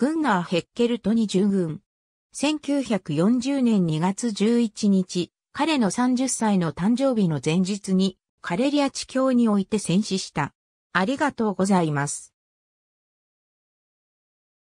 グンナー・ヘッケルトに従軍。1940年2月11日、彼の30歳の誕生日の前日に、カレリア地境において戦死した。ありがとうございます。